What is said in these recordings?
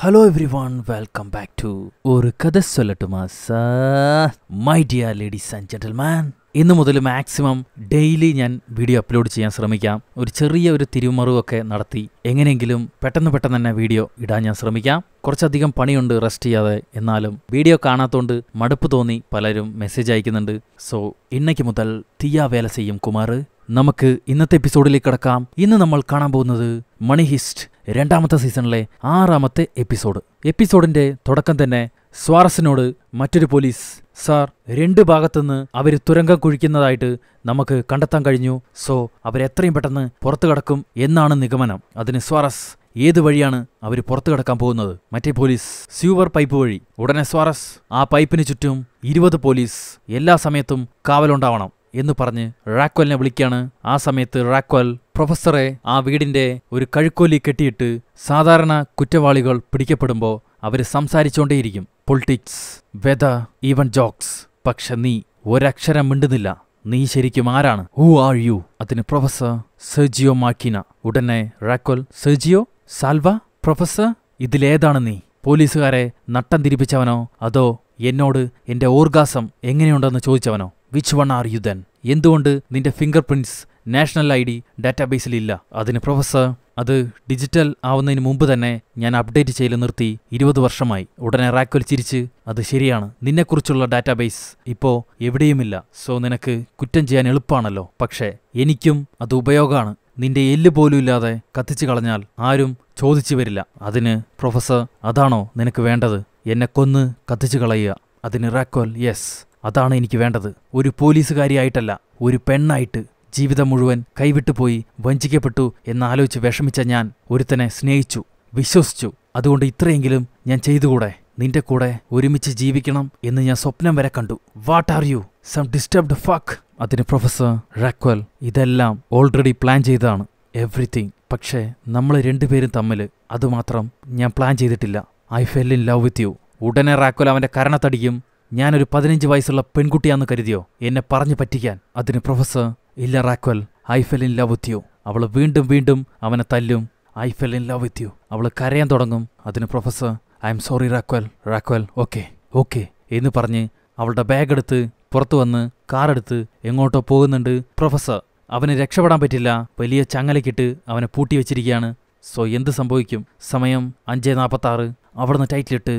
hello everyone welcome back to Oru Katha Sollattuma Sir my dear ladies and gentleman ഇന്ന് മുതൽ maximum daily ഞാൻ video upload ചെയ്യാൻ ശ്രമിക്കാം ഒരു ചെറിയ ഒരു തിരുമറുവൊക്കെ നടത്തി എങ്ങനെയെങ്കിലും പെട്ടെന്ന് പെട്ടെന്ന് തന്നെ വീഡിയോ ഇടാൻ ഞാൻ ശ്രമിക്കാം കുറച്ചധികം പണിയുണ്ട് റെസ്റ്റ് ചെയ്യാതെ എന്നാലും വീഡിയോ കാണാത്തോണ്ട് മടുപ്പ് തോന്നി പലരും മെസ്സേജ് അയക്കുന്നുണ്ട് സോ ഇന്നയ്ക്ക് മുതൽ തീയാ വേല ചെയ്യും കുമാർ നമുക്ക് ഇന്നത്തെ എപ്പിസോഡിലേക്ക് കടക്കാം ഇന്ന് നമ്മൾ കാണാൻ പോകുന്നത് മണി ഹിസ്റ്റ് രണ്ടാമത്തെ സീസണിലെ ആറാമത്തെ എപ്പിസോഡ് എപ്പിസോഡിന്റെ തുടക്കം തന്നെ സ്വാറസിനോട് മറ്റൊരു പോലീസ് സാർ രണ്ട് ഭാഗത്തുനിന്ന് അവർ തുരങ്കം കുഴിക്കുന്നതായിട്ട് നമുക്ക് കണ്ടെത്താൻ കഴിഞ്ഞു സോ അവരെത്രയും പെട്ടെന്ന് പുറത്തു കടക്കും എന്നാണ് നിഗമനം അതിന് സ്വാറസ് ഏത് വഴിയാണ് അവർ പുറത്തു കടക്കാൻ പോകുന്നത് മറ്റേ പോലീസ് സ്യൂവർ പൈപ്പ് വഴി ഉടനെ സ്വാറസ് ആ പൈപ്പിന് ചുറ്റും ഇരുപത് പോലീസ് എല്ലാ സമയത്തും കാവലുണ്ടാവണം എന്ന് പറഞ്ഞ് റാക്വലിനെ വിളിക്കുകയാണ് ആ സമയത്ത് റാക്വൽ പ്രൊഫസറെ ആ വീടിന്റെ ഒരു കഴുക്കോലി കെട്ടിയിട്ട് സാധാരണ കുറ്റവാളികൾ പിടിക്കപ്പെടുമ്പോൾ അവർ സംസാരിച്ചുകൊണ്ടേയിരിക്കും പൊളിറ്റിക്സ് വെദ ഈവൻ ജോക്സ് പക്ഷെ നീ ഒരക്ഷരം മിണ്ടുന്നില്ല നീ ശരിക്കും ആരാണ് ഹൂ ആർ യു അതിന് പ്രൊഫസർ സെർജിയോ മാക്കിന ഉടനെ റാക്വൽ സെർജിയോ സാൽവ പ്രൊഫസർ ഇതിലേതാണ് നീ പോലീസുകാരെ നട്ടം തിരിപ്പിച്ചവനോ അതോ എന്നോട് എന്റെ ഓർഗാസം എങ്ങനെയുണ്ടെന്ന് ചോദിച്ചവനോ which one are you then എന്തുകൊണ്ട് നിന്റെ fingerprints national I D ഡാറ്റാബേസിൽ ഇല്ല അതിന് പ്രൊഫസർ അത് ഡിജിറ്റൽ ആവുന്നതിന് മുമ്പ് തന്നെ ഞാൻ അപ്ഡേറ്റ് ചെയ്ത് നിർത്തി ഇരുപത് വർഷമായി ഉടനെ റാക്ക് വലിച്ചിരിച്ച് അത് ശരിയാണ് നിന്നെക്കുറിച്ചുള്ള ഡാറ്റാബേസ് ഇപ്പോൾ എവിടെയുമില്ല സോ നിനക്ക് കുറ്റം ചെയ്യാൻ എളുപ്പമാണല്ലോ പക്ഷേ എനിക്കും അത് ഉപയോഗമാണ് നിന്റെ എല്ല് പോലും ഇല്ലാതെ കത്തിച്ചു കളഞ്ഞാൽ ആരും ചോദിച്ചു വരില്ല അതിന് പ്രൊഫസർ അതാണോ നിനക്ക് വേണ്ടത് എന്നെ കൊന്ന് കത്തിച്ചു കളയുക അതിന് റാക്കോൽ യെസ് അതാണ് എനിക്ക് വേണ്ടത് ഒരു പോലീസുകാരിയായിട്ടല്ല ഒരു പെണ്ണായിട്ട് ജീവിതം മുഴുവൻ കൈവിട്ടുപോയി വഞ്ചിക്കപ്പെട്ടു എന്നാലോചിച്ച് വിഷമിച്ച ഞാൻ ഒരുത്തനെ സ്നേഹിച്ചു വിശ്വസിച്ചു അതുകൊണ്ട് ഇത്രയെങ്കിലും ഞാൻ ചെയ്തുകൂടെ നിന്റെ കൂടെ ഒരുമിച്ച് ജീവിക്കണം എന്ന് ഞാൻ സ്വപ്നം വരെ കണ്ടു what are you some disturbed fuck അതിന് പ്രൊഫസർ റാക്വൽ ഇതെല്ലാം ഓൾറെഡി പ്ലാൻ ചെയ്തതാണ് എവ്രിതിങ് പക്ഷേ നമ്മൾ രണ്ടുപേരും തമ്മിൽ അതുമാത്രം ഞാൻ പ്ലാൻ ചെയ്തിട്ടില്ല I fell in love with you ഉടനെ റാക്വൽ അവൻ്റെ കരണത്തടിക്കും ഞാനൊരു പതിനഞ്ച് വയസ്സുള്ള പെൺകുട്ടിയാന്ന് കരുതിയോ എന്നെ പറഞ്ഞു പറ്റിക്കാൻ അതിന് പ്രൊഫസർ ഇല്ല Raquel I fell in love with you അവൾ വീണ്ടും വീണ്ടും അവനെ തല്ലും I fell in love with you അവൾ കരയാൻ തുടങ്ങും അതിന് professor I am sorry Raquel Raquel okay okay എന്ന് പറഞ്ഞ് അവളുടെ ബാഗ് എടുത്ത് പുറത്തു വന്ന് കാറെടുത്ത് എങ്ങോട്ടോ പോകുന്നുണ്ട് പ്രൊഫസർ അവന് രക്ഷപ്പെടാൻ പറ്റില്ല വലിയ ചങ്ങലക്കിട്ട് അവനെ പൂട്ടി വെച്ചിരിക്കുകയാണ് സോ എന്ത് സംഭവിക്കും സമയം അഞ്ച് നാൽപ്പത്താറ് അവിടുന്ന് ടൈറ്റിലിട്ട്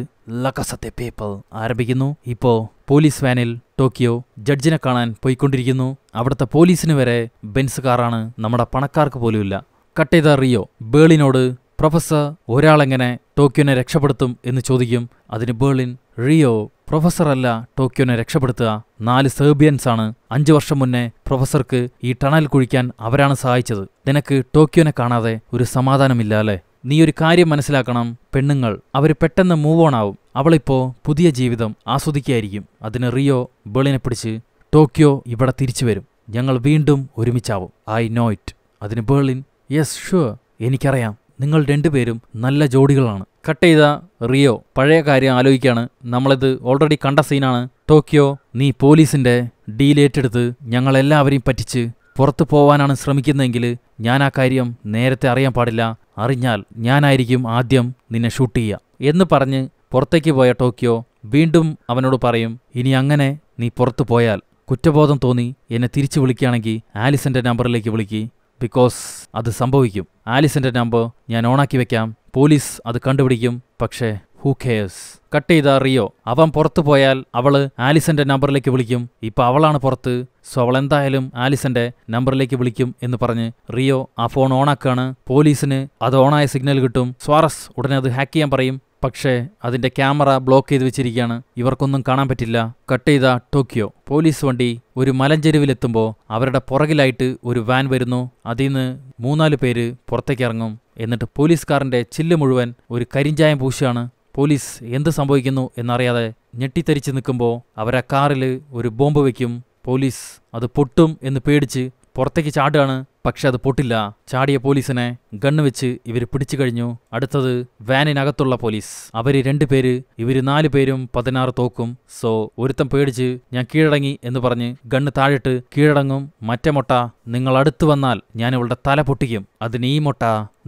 ലക്കസത്തെ പേപ്പൽ ആരംഭിക്കുന്നു ഇപ്പോ പോലീസ് വാനിൽ ടോക്കിയോ ജഡ്ജിനെ കാണാൻ പോയിക്കൊണ്ടിരിക്കുന്നു അവിടുത്തെ പോലീസിന് വരെ ബെൻസ് കാറാണ് നമ്മുടെ പണക്കാർക്ക് പോലുമില്ല കട്ട് ചെയ്ത റിയോ ബേളിനോട് പ്രൊഫസർ ഒരാളെങ്ങനെ ടോക്കിയോനെ രക്ഷപ്പെടുത്തും എന്ന് ചോദിക്കും അതിന് ബേളിൻ റിയോ പ്രൊഫസറല്ല ടോക്കിയോനെ രക്ഷപ്പെടുത്തുക നാല് സെർബിയൻസ് ആണ് അഞ്ചു വർഷം മുന്നേ പ്രൊഫസർക്ക് ഈ ടണൽ കുഴിക്കാൻ അവരാണ് സഹായിച്ചത് നിനക്ക് ടോക്കിയോനെ കാണാതെ ഒരു സമാധാനമില്ല അല്ലേ നീ ഒരു കാര്യം മനസ്സിലാക്കണം പെണ്ണുങ്ങൾ അവർ പെട്ടെന്ന് മൂവ് ഓൺ ആവും അവളിപ്പോൾ പുതിയ ജീവിതം ആസ്വദിക്കുകയായിരിക്കും അതിന് റിയോ ബേളിനെ പിടിച്ച് ടോക്കിയോ ഇവിടെ തിരിച്ചു വരും ഞങ്ങൾ വീണ്ടും ഒരുമിച്ചാവും ഐ നോ ഇറ്റ് അതിന് ബേളിൻ യെസ് ഷുവർ എനിക്കറിയാം നിങ്ങൾ രണ്ടുപേരും നല്ല ജോഡികളാണ് കട്ട് ചെയ്ത റിയോ പഴയ കാര്യം ആലോചിക്കുകയാണ് നമ്മളിത് ഓൾറെഡി കണ്ട സീനാണ് ടോക്കിയോ നീ പോലീസിൻ്റെ ഡീലേറ്റെടുത്ത് ഞങ്ങളെല്ലാവരെയും പറ്റിച്ച് പുറത്തു പോവാനാണ് ശ്രമിക്കുന്നതെങ്കിൽ ഞാൻ ആ കാര്യം നേരത്തെ അറിയാൻ പാടില്ല അറിഞ്ഞാൽ ഞാനായിരിക്കും ആദ്യം നിന്നെ ഷൂട്ട് ചെയ്യുക എന്ന് പറഞ്ഞ് പുറത്തേക്ക് പോയ ടോക്കിയോ വീണ്ടും അവനോട് പറയും ഇനി അങ്ങനെ നീ പുറത്തു പോയാൽ കുറ്റബോധം തോന്നി എന്നെ തിരിച്ചു വിളിക്കുകയാണെങ്കിൽ ആലിസന്റെ നമ്പറിലേക്ക് വിളിക്കി ബിക്കോസ് അത് സംഭവിക്കും ആലിസന്റെ നമ്പർ ഞാൻ ഓണാക്കി വെക്കാം പോലീസ് അത് കണ്ടുപിടിക്കും പക്ഷേ ഹൂ കെയേഴ്സ് കട്ട് ചെയ്ത റിയോ അവൻ പുറത്തു പോയാൽ അവള് ആലിസന്റെ നമ്പറിലേക്ക് വിളിക്കും ഇപ്പൊ അവളാണ് പുറത്ത് സോ അവൾ എന്തായാലും ആലിസന്റെ നമ്പറിലേക്ക് വിളിക്കും എന്ന് പറഞ്ഞ് റിയോ ആ ഫോൺ ഓണാക്കാണ് പോലീസിന് അത് ഓണായ സിഗ്നൽ കിട്ടും സ്വാറസ് ഉടനെ അത് ഹാക്ക് ചെയ്യാൻ പറയും പക്ഷേ അതിന്റെ ക്യാമറ ബ്ലോക്ക് ചെയ്ത് വെച്ചിരിക്കുകയാണ് ഇവർക്കൊന്നും കാണാൻ പറ്റില്ല കട്ട് ചെയ്ത ടോക്കിയോ പോലീസ് വണ്ടി ഒരു മലഞ്ചെരുവിലെത്തുമ്പോൾ അവരുടെ പുറകിലായിട്ട് ഒരു വാൻ വരുന്നു അതിൽ നിന്ന് മൂന്നാല് പേര് പുറത്തേക്ക് ഇറങ്ങും എന്നിട്ട് പോലീസുകാരൻ്റെ ചില്ല് മുഴുവൻ ഒരു കരിഞ്ചായം പൂശിയാണ് പോലീസ് എന്ത് സംഭവിക്കുന്നു എന്നറിയാതെ ഞെട്ടിത്തരിച്ച് നിൽക്കുമ്പോൾ അവരെ കാറിൽ ഒരു ബോംബ് വയ്ക്കും പോലീസ് അത് പൊട്ടും എന്ന് പേടിച്ച് പുറത്തേക്ക് ചാടുകയാണ് പക്ഷെ അത് പൊട്ടില്ല ചാടിയ പോലീസിനെ ഗണ്ണ് വെച്ച് ഇവർ പിടിച്ചു കഴിഞ്ഞു അടുത്തത് വാനിനകത്തുള്ള പോലീസ് അവര് രണ്ടുപേര് ഇവര് നാല് പേരും പതിനാറ് തോക്കും സോ ഒരുത്തം പേടിച്ച് ഞാൻ കീഴടങ്ങി എന്ന് പറഞ്ഞ് ഗണ്ണ് താഴിട്ട് കീഴടങ്ങും മറ്റേ മുട്ട നിങ്ങൾ അടുത്തു വന്നാൽ ഞാൻ ഇവളുടെ തല പൊട്ടിക്കും അതിന് ഈ മുട്ട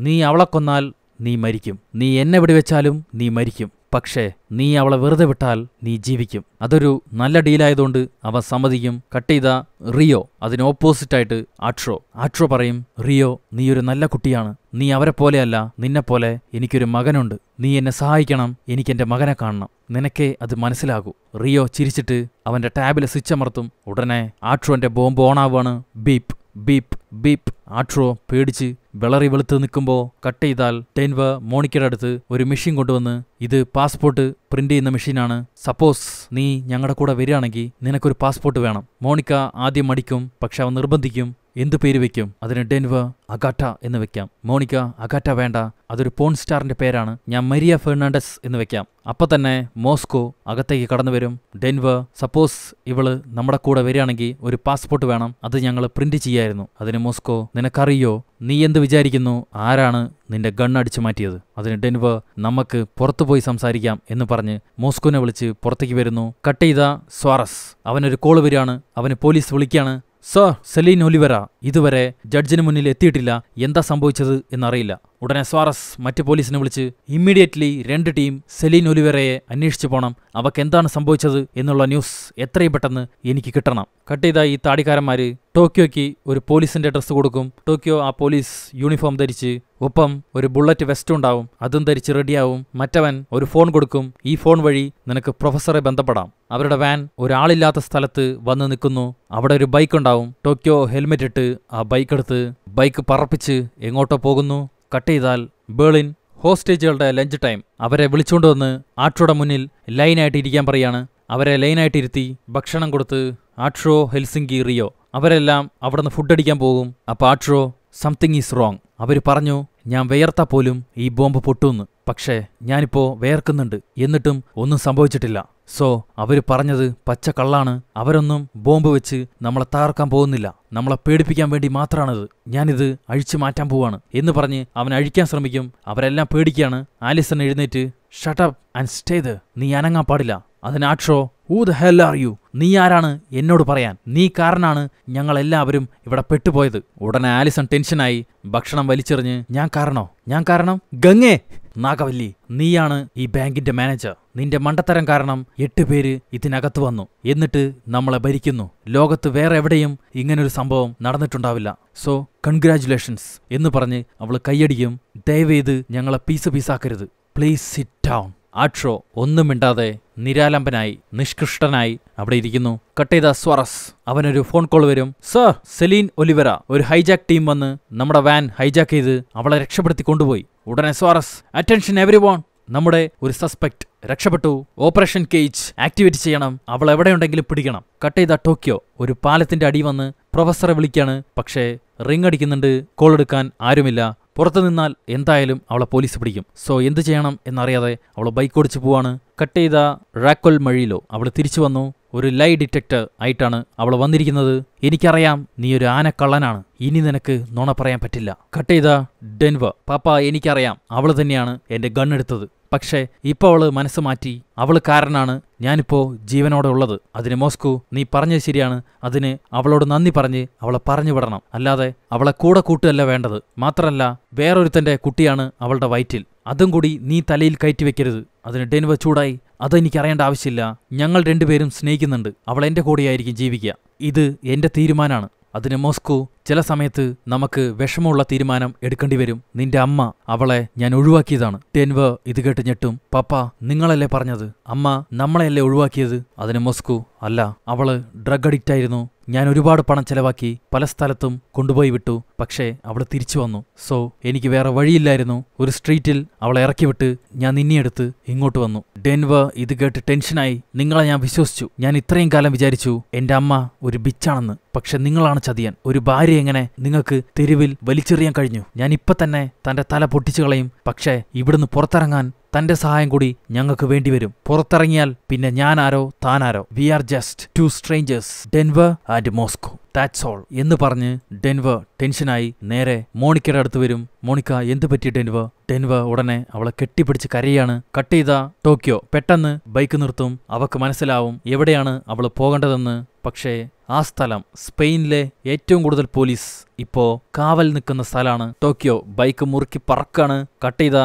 നീ അവളെ കൊന്നാൽ നീ മരിക്കും നീ എന്നെ വെടിവെച്ചാലും നീ മരിക്കും പക്ഷേ നീ അവളെ വെറുതെ വിട്ടാൽ നീ ജീവിക്കും അതൊരു നല്ല ഡീലായതുകൊണ്ട് അവ സമ്മതിക്കും കട്ട് ചെയ്ത റിയോ അതിന് ഓപ്പോസിറ്റായിട്ട് ആട്രോ ആട്രോ പറയും റിയോ നീ ഒരു നല്ല കുട്ടിയാണ് നീ അവരെ പോലെയല്ല നിന്നെപ്പോലെ എനിക്കൊരു മകനുണ്ട് നീ എന്നെ സഹായിക്കണം എനിക്കെന്റെ മകനെ കാണണം നിനക്കേ അത് മനസ്സിലാകൂ റിയോ ചിരിച്ചിട്ട് അവന്റെ ടാബിലെ സ്വിച്ച് അമർത്തും ഉടനെ ആട്രോന്റെ ബോംബ് ഓണാവാണ് ബീപ്പ് ബീപ്പ് ബീപ്പ് ആട്രോ പേടിച്ച് വിളറി വെളുത്ത് നിൽക്കുമ്പോൾ കട്ട് ചെയ്താൽ ടെൻവ മോണിക്കയുടെ അടുത്ത് ഒരു മെഷീൻ കൊണ്ടുവന്ന് ഇത് പാസ്പോർട്ട് പ്രിന്റ് ചെയ്യുന്ന മെഷീനാണ് സപ്പോസ് നീ ഞങ്ങളുടെ കൂടെ വരികയാണെങ്കിൽ നിനക്കൊരു പാസ്പോർട്ട് വേണം മോണിക്ക ആദ്യം മടിക്കും പക്ഷെ അവൻ നിർബന്ധിക്കും എന്തു പേര് വെക്കും അതിന് ഡെൻവ അഗാട്ട എന്ന് വെക്കാം മോണിക്ക അഗാട്ട വേണ്ട അതൊരു പോൺ സ്റ്റാറിന്റെ പേരാണ് ഞാൻ മരിയ ഫെർണാണ്ടസ് എന്ന് വെക്കാം അപ്പൊ തന്നെ മോസ്കോ അകത്തേക്ക് കടന്നു വരും ഡെൻവ സപ്പോസ് ഇവള് നമ്മുടെ കൂടെ വരികയാണെങ്കിൽ ഒരു പാസ്പോർട്ട് വേണം അത് ഞങ്ങൾ പ്രിന്റ് ചെയ്യായിരുന്നു അതിന് മോസ്കോ നിനക്കറിയോ നീ എന്ത് വിചാരിക്കുന്നു ആരാണ് നിന്റെ ഗൺ അടിച്ചു മാറ്റിയത് അതിന് ഡെൻവ നമുക്ക് പുറത്തു പോയി സംസാരിക്കാം എന്ന് പറഞ്ഞ് മോസ്കോനെ വിളിച്ച് പുറത്തേക്ക് വരുന്നു കട്ട് ചെയ്ത സ്വാറസ് അവനൊരു കോള് വരികയാണ് അവന് പോലീസ് വിളിക്കുകയാണ് സർ സെലീൻ ഒലിവറ ഇതുവരെ ജഡ്ജിന് മുന്നിൽ എത്തിയിട്ടില്ല എന്താ സംഭവിച്ചത് എന്നറിയില്ല ഉടനെ സ്വാറസ് മറ്റ് പോലീസിനെ വിളിച്ച് ഇമ്മീഡിയറ്റ്ലി രണ്ട് ടീം സെലീൻ ഒലിവേറയെ അന്വേഷിച്ചു പോണം അവക്ക് എന്താണ് സംഭവിച്ചത് എന്നുള്ള ന്യൂസ് എത്രയും പെട്ടെന്ന് എനിക്ക് കിട്ടണം കട്ട് ചെയ്ത ഈ താടിക്കാരന്മാർ ടോക്കിയോയ്ക്ക് ഒരു പോലീസിന്റെ ഡ്രസ്സ് കൊടുക്കും ടോക്കിയോ ആ പോലീസ് യൂണിഫോം ധരിച്ച് ഒപ്പം ഒരു ബുള്ളറ്റ് വെസ്റ്റ് ഉണ്ടാവും അതും ധരിച്ച് റെഡിയാവും മറ്റവൻ ഒരു ഫോൺ കൊടുക്കും ഈ ഫോൺ വഴി നിനക്ക് പ്രൊഫസറെ ബന്ധപ്പെടാം അവരുടെ വാൻ ഒരാളില്ലാത്ത സ്ഥലത്ത് വന്ന് നിൽക്കുന്നു അവിടെ ഒരു ബൈക്ക് ഉണ്ടാവും ടോക്കിയോ ഹെൽമെറ്റ് ഇട്ട് ആ ബൈക്ക് എടുത്ത് ബൈക്ക് പറപ്പിച്ച് എങ്ങോട്ടോ പോകുന്നു കട്ട് ചെയ്താൽ ബേളിൻ ഹോസ്റ്റേജുകളുടെ ലഞ്ച് ടൈം അവരെ വിളിച്ചുകൊണ്ട് വന്ന് ആട്രോയുടെ മുന്നിൽ ലൈനായിട്ട് ഇരിക്കാൻ പറയാണ് അവരെ ലൈനായിട്ട് ഇരുത്തി ഭക്ഷണം കൊടുത്ത് ആട്രോ ഹെൽസിങ്കി റിയോ അവരെല്ലാം അവിടെ നിന്ന് ഫുഡ് അടിക്കാൻ പോകും അപ്പോൾ ആട്രോ സംതിങ് ഈസ് റോങ് അവർ പറഞ്ഞു ഞാൻ വിയർത്താ പോലും ഈ ബോംബ് പൊട്ടുമെന്ന് പക്ഷേ ഞാനിപ്പോൾ വേർക്കുന്നുണ്ട് എന്നിട്ടും ഒന്നും സംഭവിച്ചിട്ടില്ല സോ അവർ പറഞ്ഞത് പച്ച കള്ളാണ് അവരൊന്നും ബോംബ് വെച്ച് നമ്മളെ തകർക്കാൻ പോകുന്നില്ല നമ്മളെ പേടിപ്പിക്കാൻ വേണ്ടി മാത്രമാണത് ഞാനിത് അഴിച്ചു മാറ്റാൻ പോവാണ് എന്ന് പറഞ്ഞ് അവൻ അഴിക്കാൻ ശ്രമിക്കും അവരെല്ലാം പേടിക്കുകയാണ് ആലിസൺ എഴുന്നേറ്റ് shut up and stay there നീ അനങ്ങാൻ പാടില്ല അതിനാക്ഷോ who the hell are you നീ ആരാണ് എന്നോട് പറയാൻ നീ കാരണമാണ് ഞങ്ങളെല്ലാവരും ഇവിടെ പെട്ടുപോയത് ഉടനെ ആലിസൺ ടെൻഷനായി ഭക്ഷണം വലിച്ചെറിഞ്ഞ് ഞാൻ കാരണോ ഞാൻ കാരണം ഗംഗേ നാഗവല്ലി നീയാണ് ഈ ബാങ്കിന്റെ മാനേജർ നിന്റെ മണ്ടത്തരം കാരണം എട്ട് പേര് ഇതിനകത്ത് വന്നു എന്നിട്ട് നമ്മളെ ഭരിക്കുന്നു ലോകത്ത് വേറെ എവിടെയും ഇങ്ങനൊരു സംഭവം നടന്നിട്ടുണ്ടാവില്ല സോ കൺഗ്രാചുലേഷൻസ് എന്ന് പറഞ്ഞ് അവൾ കൈയടിയും ദയവേത് ഞങ്ങളെ പീസ് പീസാക്കരുത് പ്ലീസ് സിറ്റ് ഡൗൺ ആട്രോ ഒന്നും മിണ്ടാതെ നിരാലംബനായി നിഷ്കൃഷ്ടനായി അവിടെ ഇരിക്കുന്നു കട്ട് ചെയ്ത സ്വറസ് അവനൊരു ഫോൺ കോൾ വരും സർ സെലീൻ ഒലിവര ഒരു ഹൈജാക്ക് ടീം വന്ന് നമ്മുടെ വാൻ ഹൈജാക്ക് ചെയ്ത് അവളെ രക്ഷപ്പെടുത്തി കൊണ്ടുപോയി ഉടനെ സ്വാറസ് അറ്റൻഷൻ എവരി വോൺ നമ്മുടെ ഒരു സസ്പെക്ട് രക്ഷപ്പെട്ടു ഓപ്പറേഷൻ കേജ് ആക്ടിവേറ്റ് ചെയ്യണം അവൾ എവിടെയുണ്ടെങ്കിലും പിടിക്കണം കട്ട് ചെയ്ത ടോക്കിയോ ഒരു പാലത്തിന്റെ അടി വന്ന് പ്രൊഫസറെ വിളിക്കാണ് പക്ഷേ റിംഗ് അടിക്കുന്നുണ്ട് കോൾ എടുക്കാൻ ആരുമില്ല പുറത്തു നിന്നാൽ എന്തായാലും അവളെ പോലീസ് പിടിക്കും സോ എന്ത് ചെയ്യണം എന്നറിയാതെ അവൾ ബൈക്ക് ഓടിച്ചു പോവാണ് കട്ട് ചെയ്ത റാക്കോൽ മഴയിലോ അവൾ തിരിച്ചു വന്നു ഒരു ലൈ ഡിറ്റക്ടർ ആയിട്ടാണ് അവൾ വന്നിരിക്കുന്നത് എനിക്കറിയാം നീ ഒരു ആനക്കള്ളനാണ് ഇനി നിനക്ക് നുണ പറയാൻ പറ്റില്ല കട്ട് ചെയ്ത ഡെൻവ പാപ്പ എനിക്കറിയാം അവൾ തന്നെയാണ് ഗൺ ഗണ്ണെടുത്തത് പക്ഷേ ഇപ്പോൾ അവള് മനസ്സ് മാറ്റി അവൾ കാരനാണ് ഞാനിപ്പോ ജീവനോടെ ഉള്ളത് അതിന് മോസ്കു നീ പറഞ്ഞത് ശരിയാണ് അതിന് അവളോട് നന്ദി പറഞ്ഞ് അവളെ പറഞ്ഞു വിടണം അല്ലാതെ അവളെ കൂടെ കൂട്ടുകയല്ല വേണ്ടത് മാത്രമല്ല വേറൊരുത്തന്റെ കുട്ടിയാണ് അവളുടെ വയറ്റിൽ അതും കൂടി നീ തലയിൽ കയറ്റി വെക്കരുത് അതിന് ഡെനിവ ചൂടായി അതെനിക്കറിയേണ്ട ആവശ്യമില്ല ഞങ്ങൾ രണ്ടുപേരും സ്നേഹിക്കുന്നുണ്ട് അവൾ എൻ്റെ കൂടെയായിരിക്കും ജീവിക്കുക ഇത് എൻ്റെ തീരുമാനമാണ് അതിന് മോസ്കോ ചില സമയത്ത് നമുക്ക് വിഷമമുള്ള തീരുമാനം എടുക്കേണ്ടി വരും നിന്റെ അമ്മ അവളെ ഞാൻ ഒഴിവാക്കിയതാണ് ടെൻവ് ഇത് കേട്ട് ഞെട്ടും പപ്പ നിങ്ങളല്ലേ പറഞ്ഞത് അമ്മ നമ്മളെയല്ലേ ഒഴിവാക്കിയത് അതിന് മൊസ്കു അല്ല അവള് ഡ്രഗ് അഡിക്റ്റ് ആയിരുന്നു ഞാൻ ഒരുപാട് പണം ചെലവാക്കി പല സ്ഥലത്തും കൊണ്ടുപോയി വിട്ടു പക്ഷേ അവൾ തിരിച്ചു വന്നു സോ എനിക്ക് വേറെ വഴിയില്ലായിരുന്നു ഒരു സ്ട്രീറ്റിൽ അവളെ ഇറക്കി വിട്ട് ഞാൻ നിന്നെടുത്ത് ഇങ്ങോട്ട് വന്നു ഡെൻവ ഇത് കേട്ട് ടെൻഷനായി നിങ്ങളെ ഞാൻ വിശ്വസിച്ചു ഞാൻ ഇത്രയും കാലം വിചാരിച്ചു എൻ്റെ അമ്മ ഒരു ബിച്ചാണെന്ന് പക്ഷെ നിങ്ങളാണ് ചതിയൻ ഒരു ഭാര്യ എങ്ങനെ നിങ്ങൾക്ക് തെരുവിൽ വലിച്ചെറിയാൻ കഴിഞ്ഞു ഞാൻ ഇപ്പൊ തന്നെ തൻ്റെ തല പൊട്ടിച്ചു കളയും പക്ഷേ ഇവിടുന്ന് പുറത്തിറങ്ങാൻ തന്റെ സഹായം കൂടി ഞങ്ങൾക്ക് വേണ്ടി വരും പുറത്തിറങ്ങിയാൽ പിന്നെ ഞാനാരോ താനാരോ we are just two strangers Denver and Moscow that's all എന്ന് പറഞ്ഞ് ഡെൻവ ടെൻഷനായി നേരെ മോണിക്കയുടെ അടുത്ത് വരും മോണിക്ക എന്ത് പറ്റി ഡെൻവ ഡെൻവ ഉടനെ അവളെ കെട്ടിപ്പിടിച്ച് കരയാണ് കട്ട് ചെയ്ത ടോക്കിയോ പെട്ടെന്ന് ബൈക്ക് നിർത്തും അവക്ക് മനസ്സിലാവും എവിടെയാണ് അവൾ പോകേണ്ടതെന്ന് പക്ഷേ ആ സ്ഥലം സ്പെയിനിലെ ഏറ്റവും കൂടുതൽ പോലീസ് ഇപ്പോ കാവൽ നിൽക്കുന്ന സ്ഥലമാണ് ടോക്കിയോ ബൈക്ക് മുറുക്കി പറക്കാണ് കട്ട് ചെയ്ത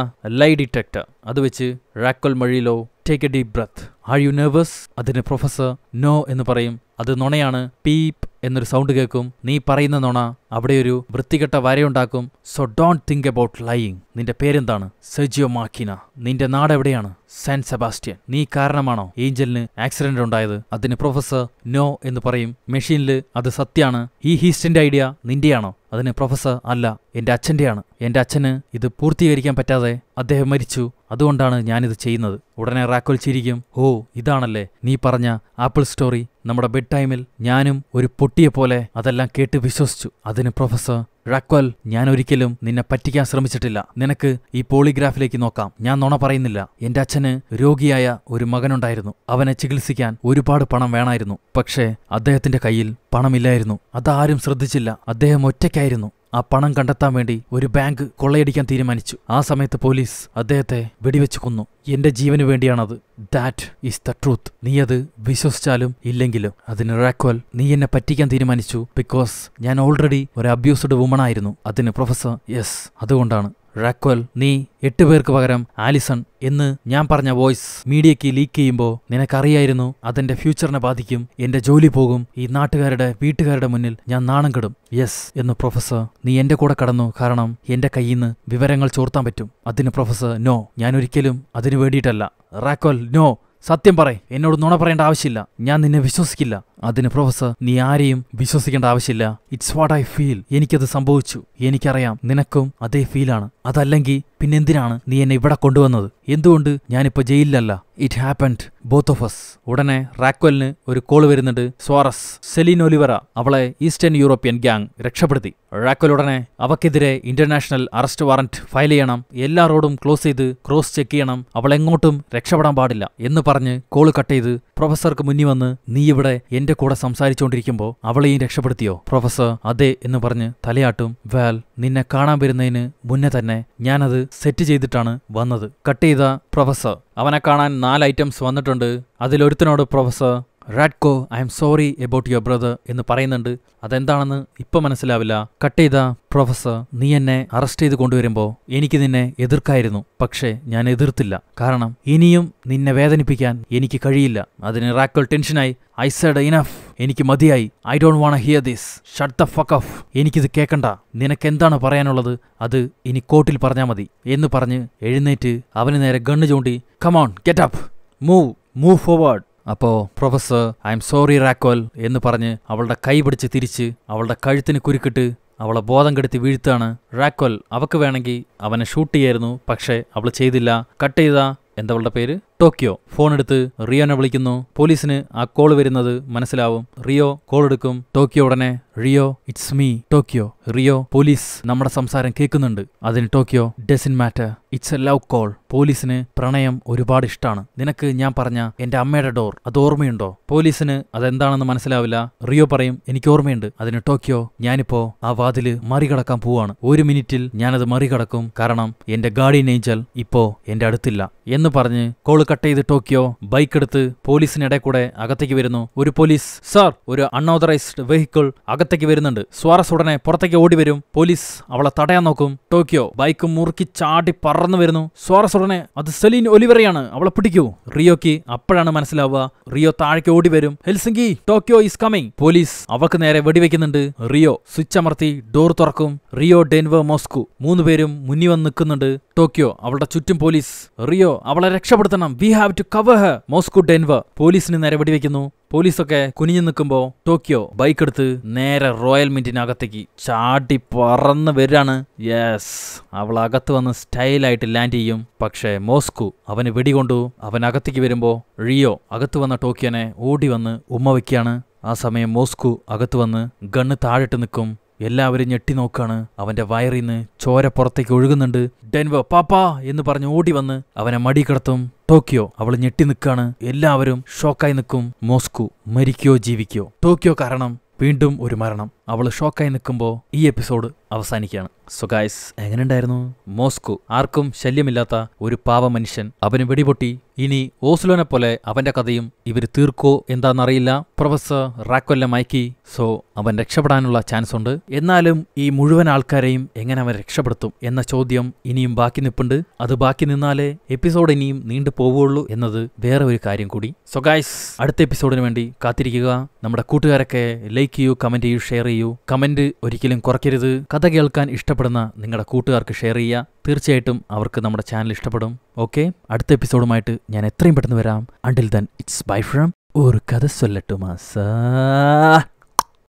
ലൈ ഡിറ്റക്ടർ അത് വെച്ച് Raquel Murillo take a deep breath are you nervous അതിന് പ്രൊഫസർ നോ എന്ന് പറയും അത് നുണയാണ് പീപ്പ് എന്നൊരു സൗണ്ട് കേൾക്കും നീ പറയുന്ന നുണ അവിടെ ഒരു വൃത്തികെട്ട വരയുണ്ടാക്കും so don't think about lying നിന്റെ പേരെന്താണ് സെജിയോ മാക്കിന നിന്റെ നാട് എവിടെയാണ് സാൻ സെബാസ്റ്റ്യൻ നീ കാരണമാണോ ഏഞ്ചലിന് ആക്സിഡന്റ് ഉണ്ടായത് അതിന് പ്രൊഫസർ നോ എന്ന് പറയും മെഷീനിൽ അത് സത്യാണ് ഈ ഹീസ്റ്റിന്റെ ഐഡിയ നിന്റെയാണോ അതിന് പ്രൊഫസർ അല്ല എന്റെ അച്ഛൻ്റെയാണ് എന്റെ അച്ഛന് ഇത് പൂർത്തീകരിക്കാൻ പറ്റാതെ അദ്ദേഹം മരിച്ചു അതുകൊണ്ടാണ് ഞാനിത് ചെയ്യുന്നത് ഉടനെ റാക്കോൽ ചിരിക്കും ഹോ ഇതാണല്ലേ നീ പറഞ്ഞ ആപ്പിൾ സ്റ്റോറി നമ്മുടെ ബെഡ് ടൈമിൽ ഞാനും ഒരു പൊട്ടിയെ പോലെ അതെല്ലാം കേട്ട് വിശ്വസിച്ചു അതിന് പ്രൊഫസർ റക്വൽ ഞാൻ ഒരിക്കലും നിന്നെ പറ്റിക്കാൻ ശ്രമിച്ചിട്ടില്ല നിനക്ക് ഈ പോളിഗ്രാഫിലേക്ക് നോക്കാം ഞാൻ നുണ പറയുന്നില്ല എന്റെ അച്ഛന് രോഗിയായ ഒരു മകനുണ്ടായിരുന്നു അവനെ ചികിത്സിക്കാൻ ഒരുപാട് പണം വേണമായിരുന്നു പക്ഷേ അദ്ദേഹത്തിന്റെ കയ്യിൽ പണമില്ലായിരുന്നു അതാരും ശ്രദ്ധിച്ചില്ല അദ്ദേഹം ഒറ്റയ്ക്കായിരുന്നു ആ പണം കണ്ടെത്താൻ വേണ്ടി ഒരു ബാങ്ക് കൊള്ളയടിക്കാൻ തീരുമാനിച്ചു ആ സമയത്ത് പോലീസ് അദ്ദേഹത്തെ വെടിവെച്ച് കൊന്നു എന്റെ ജീവന് വേണ്ടിയാണത് ദാറ്റ് ഈസ് ദ ട്രൂത്ത് നീ അത് വിശ്വസിച്ചാലും ഇല്ലെങ്കിലും അതിന് റാക്വൽ നീ എന്നെ പറ്റിക്കാൻ തീരുമാനിച്ചു ബിക്കോസ് ഞാൻ ഓൾറെഡി ഒരു അബ്യൂസ്ഡ് വുമൺ ആയിരുന്നു അതിന് പ്രൊഫസർ യെസ് അതുകൊണ്ടാണ് റാക്വൽ നീ എട്ട് പേർക്ക് പകരം ആലിസൺ എന്ന് ഞാൻ പറഞ്ഞ വോയിസ് മീഡിയയ്ക്ക് ലീക്ക് ചെയ്യുമ്പോൾ നിനക്കറിയായിരുന്നു അതെന്റെ ഫ്യൂച്ചറിനെ ബാധിക്കും എന്റെ ജോലി പോകും ഈ നാട്ടുകാരുടെ വീട്ടുകാരുടെ മുന്നിൽ ഞാൻ നാണം കെടും യെസ് എന്ന് പ്രൊഫസർ നീ എന്റെ കൂടെ കടന്നു കാരണം എന്റെ കയ്യിൽ നിന്ന് വിവരങ്ങൾ ചോർത്താൻ പറ്റും അതിന് പ്രൊഫസർ നോ ഞാൻ ഒരിക്കലും അതിനു വേണ്ടിയിട്ടല്ല റാക്കോൽ നോ സത്യം പറയും എന്നോട് നുണ പറയേണ്ട ആവശ്യമില്ല ഞാൻ നിന്നെ വിശ്വസിക്കില്ല അതിന് പ്രൊഫസർ നീ ആരെയും വിശ്വസിക്കേണ്ട ആവശ്യമില്ല ഇറ്റ്സ് വാട്ട് ഐ ഫീൽ എനിക്കത് സംഭവിച്ചു എനിക്കറിയാം നിനക്കും അതേ ഫീലാണ് അതല്ലെങ്കിൽ പിന്നെ എന്തിനാണ് നീ എന്നെ ഇവിടെ കൊണ്ടുവന്നത് എന്തുകൊണ്ട് ഞാനിപ്പോ ജയിലിലല്ല it happened both of us ഉടനെ റാക്വലിന് ഒരു കോൾ വരുന്നുണ്ട് സ്വാറസ് സെലീൻ ഒലിവറ അവളെ ഈസ്റ്റേൺ യൂറോപ്യൻ ഗ്യാങ് രക്ഷപ്പെടുത്തി റാക്വൽ ഉടനെ അവക്കെതിരെ ഇന്റർനാഷണൽ അറസ്റ്റ് വാറന്റ് ഫയൽ ചെയ്യണം എല്ലാ റോഡും ക്ലോസ് ചെയ്ത് ക്രോസ് ചെക്ക് ചെയ്യണം അവൾ എങ്ങോട്ടും രക്ഷപ്പെടാൻ പാടില്ല എന്ന് പറഞ്ഞ് കോൾ കട്ട് ചെയ്ത് പ്രൊഫസർക്ക് മുന്നിൽ വന്ന് നീ ഇവിടെ എന്റെ കൂടെ സംസാരിച്ചുകൊണ്ടിരിക്കുമ്പോൾ അവളെയും രക്ഷപ്പെടുത്തിയോ പ്രൊഫസർ അതെ എന്ന് പറഞ്ഞ് തലയാട്ടും വാൽ നിന്നെ കാണാൻ വരുന്നതിന് മുന്നേ തന്നെ ഞാനത് സെറ്റ് ചെയ്തിട്ടാണ് വന്നത് കട്ട് ചെയ്ത പ്രൊഫസർ അവനെ കാണാൻ നാല് ഐറ്റംസ് വന്നിട്ടുണ്ട് അതിലൊരുത്തിനോട് professor Radko I am sorry about your brother എന്ന് പറയുന്നുണ്ട് അതെന്താണെന്ന് ഇപ്പം മനസ്സിലാവില്ല കട്ട് ചെയ്ത പ്രൊഫസർ നീ എന്നെ അറസ്റ്റ് ചെയ്ത് കൊണ്ടുവരുമ്പോൾ എനിക്ക് നിന്നെ എതിർക്കായിരുന്നു പക്ഷേ ഞാൻ എതിർത്തില്ല കാരണം ഇനിയും നിന്നെ വേദനിപ്പിക്കാൻ എനിക്ക് കഴിയില്ല അതിന് റാക്കോൾ ടെൻഷനായി ഐ സൈഡ് ഇനഫ് എനിക്ക് മതിയായി I don't want hear this shut the fuck off എനിക്കിത് കേൾക്കണ്ട നിനക്കെന്താണ് പറയാനുള്ളത് അത് ഇനി കോർട്ടിൽ പറഞ്ഞാൽ മതി എന്ന് പറഞ്ഞ് എഴുന്നേറ്റ് അവന് നേരെ ഗണ്ണ് ചൂണ്ടി come on get up move move forward അപ്പോൾ professor I am sorry Raquel എന്ന് പറഞ്ഞ് അവളുടെ കൈ പിടിച്ച് തിരിച്ച് അവളുടെ കഴുത്തിന് കുരുക്കിട്ട് അവളെ ബോധം കെടുത്തി വീഴ്ത്താണ് റാക്കോൽ അവക്ക് വേണമെങ്കിൽ അവനെ ഷൂട്ട് ചെയ്യായിരുന്നു പക്ഷേ അവൾ ചെയ്തില്ല കട്ട് ചെയ്ത എന്തവളുടെ പേര് ടോക്കിയോ ഫോണെടുത്ത് റിയോനെ വിളിക്കുന്നു പോലീസിന് ആ കോൾ വരുന്നത് മനസ്സിലാവും റിയോ കോൾ എടുക്കും ടോക്കിയോ ഉടനെ Rio it's me Tokyo Rio police നമ്മുടെ സംസാരം കേൾക്കുന്നുണ്ട് അതിന് Tokyo in matter it's a love call പോലീസിന് പ്രണയം ഒരുപാട് ഇഷ്ടമാണ് നിനക്ക് ഞാൻ പറഞ്ഞ എന്റെ അമ്മയുടെ ഡോർ അത് ഓർമ്മയുണ്ടോ പോലീസിന് അതെന്താണെന്ന് മനസ്സിലാവില്ല റിയോ പറയും എനിക്ക് ഓർമ്മയുണ്ട് അതിന് ടോക്കിയോ ഞാനിപ്പോ ആ വാതില് മറികടക്കാൻ പോവാണ് ഒരു മിനിറ്റിൽ ഞാനത് മറികടക്കും കാരണം എന്റെ ഗാർഡിയൻ ഏഞ്ചൽ ഇപ്പോ എന്റെ അടുത്തില്ല എന്ന് പറഞ്ഞ് കോൾ കട്ട് ചെയ്ത് ടോക്കിയോ ബൈക്ക് എടുത്ത് പോലീസിനിടെ കൂടെ അകത്തേക്ക് വരുന്നു ഒരു പോലീസ് സാർ ഒരു അൺഓതറൈസ്ഡ് വെഹിക്കിൾ അകത്തേക്ക് വരുന്നുണ്ട് സ്വാറസ് ഉടനെ പുറത്തേക്ക് ഓടി വരും പോലീസ് അവളെ തടയാൻ നോക്കും ടോക്കിയോ ബൈക്ക് മുറുക്കി ചാടി പറന്നു വരുന്നു സ്വാറസ് ഉടനെ അത് സെലീൻ ഒലിവറയാണ് അവളെ പിടിക്കൂ റിയോക്ക് അപ്പോഴാണ് മനസ്സിലാവുക റിയോ താഴേക്ക് ഓടി വരും Helsinki Tokyo is coming police അവൾക്ക് നേരെ വെടിവെക്കുന്നുണ്ട് റിയോ സ്വിച്ച് അമർത്തി ഡോർ തുറക്കും റിയോ ഡെൻവർ മോസ്കു മൂന്നുപേരും മുന്നിൽ വന്ന് നിൽക്കുന്നുണ്ട് ടോക്കിയോ അവളുടെ ചുറ്റും പോലീസ് റിയോ അവളെ രക്ഷപ്പെടുത്തണം we have to cover her Moscow Denver പോലീസിന് നിരപടി വെക്കുന്നു പോലീസൊക്കെ കുനിഞ്ഞു നിൽക്കുമ്പോൾ ടോക്കിയോ ബൈക്ക് എടുത്ത് നേരെ റോയൽ മിന്റിനകത്തേക്ക് ചാടി പറന്ന് വരികയാണ് യെസ് അവൾ അകത്ത് വന്ന് സ്റ്റൈലായിട്ട് ലാൻഡ് ചെയ്യും പക്ഷേ മോസ്കു അവന് വെടികൊണ്ടു അവൻ അകത്തേക്ക് വരുമ്പോൾ റിയോ അകത്ത് വന്ന ടോക്കിയോനെ ഓടി വന്ന് ഉമ്മ വയ്ക്കുകയാണ് ആ സമയം മോസ്കു അകത്ത് വന്ന് ഗണ്ണ് താഴിട്ട് നിൽക്കും എല്ലാവരും ഞെട്ടി നോക്കാണ് അവന്റെ വയറിന്ന് ചോര പുറത്തേക്ക് ഒഴുകുന്നുണ്ട് ഡെൻവ പാപ്പാ എന്ന് പറഞ്ഞ് ഓടി വന്ന് അവനെ മടി കിടത്തും ടോക്കിയോ അവൾ ഞെട്ടി നിൽക്കാണ് എല്ലാവരും ഷോക്കായി നിൽക്കും മോസ്കോ മരിക്കോ ജീവിക്കോ ടോക്കിയോ കാരണം വീണ്ടും ഒരു മരണം അവൾ ഷോക്കായി നിൽക്കുമ്പോൾ ഈ എപ്പിസോഡ് അവസാനിക്കുകയാണ് സോ എങ്ങനെയുണ്ടായിരുന്നു മോസ്കോ ആർക്കും ശല്യമില്ലാത്ത ഒരു പാവ മനുഷ്യൻ അവന് വെടിപൊട്ടി ഇനി ഓസ്ലോനെ പോലെ അവന്റെ കഥയും ഇവർ തീർക്കോ എന്താണെന്നറിയില്ല പ്രൊഫസർ റാക്കൊല്ല മൈക്കി സോ അവൻ രക്ഷപ്പെടാനുള്ള ചാൻസ് ഉണ്ട് എന്നാലും ഈ മുഴുവൻ ആൾക്കാരെയും എങ്ങനെ അവൻ രക്ഷപ്പെടുത്തും എന്ന ചോദ്യം ഇനിയും ബാക്കി നിൽപ്പുണ്ട് അത് ബാക്കി നിന്നാലേ എപ്പിസോഡ് ഇനിയും നീണ്ടു പോവുകയുള്ളൂ എന്നത് വേറെ ഒരു കാര്യം കൂടി സോ അടുത്ത എപ്പിസോഡിന് വേണ്ടി കാത്തിരിക്കുക നമ്മുടെ കൂട്ടുകാരൊക്കെ ലൈക്ക് ചെയ്യൂ കമന്റ് ചെയ്യൂ ഷെയർ ചെയ്യൂ ചെയ്യൂ കമന്റ് ഒരിക്കലും കുറയ്ക്കരുത് കഥ കേൾക്കാൻ ഇഷ്ടപ്പെടുന്ന നിങ്ങളുടെ കൂട്ടുകാർക്ക് ഷെയർ ചെയ്യുക തീർച്ചയായിട്ടും അവർക്ക് നമ്മുടെ ചാനൽ ഇഷ്ടപ്പെടും ഓക്കെ അടുത്ത എപ്പിസോഡുമായിട്ട് ഞാൻ എത്രയും പെട്ടെന്ന് വരാം until then it's bye from Oru Katha സൊല്ലട്ടു മാസാ